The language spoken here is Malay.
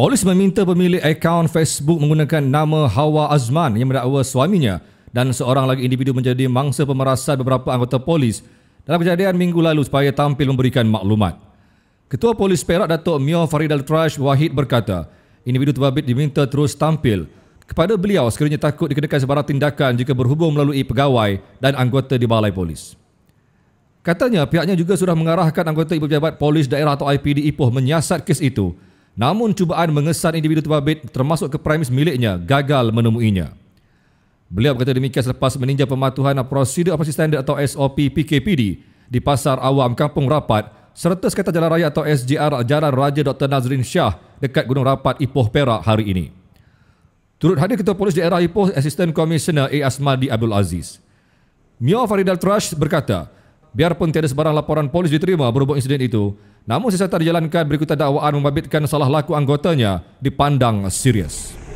Polis meminta pemilik akaun Facebook menggunakan nama Hawa Azman yang mendakwa suaminya dan seorang lagi individu menjadi mangsa pemerasan beberapa anggota polis dalam kejadian minggu lalu supaya tampil memberikan maklumat. Ketua Polis Perak Datuk Mio Faridal Trash Wahid berkata, individu terbabit diminta terus tampil. Kepada beliau, sekiranya takut dikenakan sebarang tindakan jika berhubung melalui pegawai dan anggota di balai polis. Katanya pihaknya juga sudah mengarahkan anggota Ibu Pejabat Polis Daerah atau IPD Ipoh menyiasat kes itu Namun cubaan mengesan individu terbabit termasuk ke premis miliknya gagal menemuinya. Beliau berkata demikian selepas meninjau pematuhan prosedur operasi standard atau SOP PKPD di Pasar Awam Kampung Rapat serta Sekretar Jalan Raya atau SJR Jalan Raja Dr. Nazrin Shah dekat Gunung Rapat Ipoh Perak hari ini. Turut hadir Ketua Polis Daerah Ipoh, Assistant Commissioner A. Asmadi Abdul Aziz. Mio Faridal Trash berkata, biarpun tiada sebarang laporan polis diterima berhubung insiden itu, namun sesuatu terjalankan berikutan dakwaan membabitkan salah laku anggotanya dipandang serius.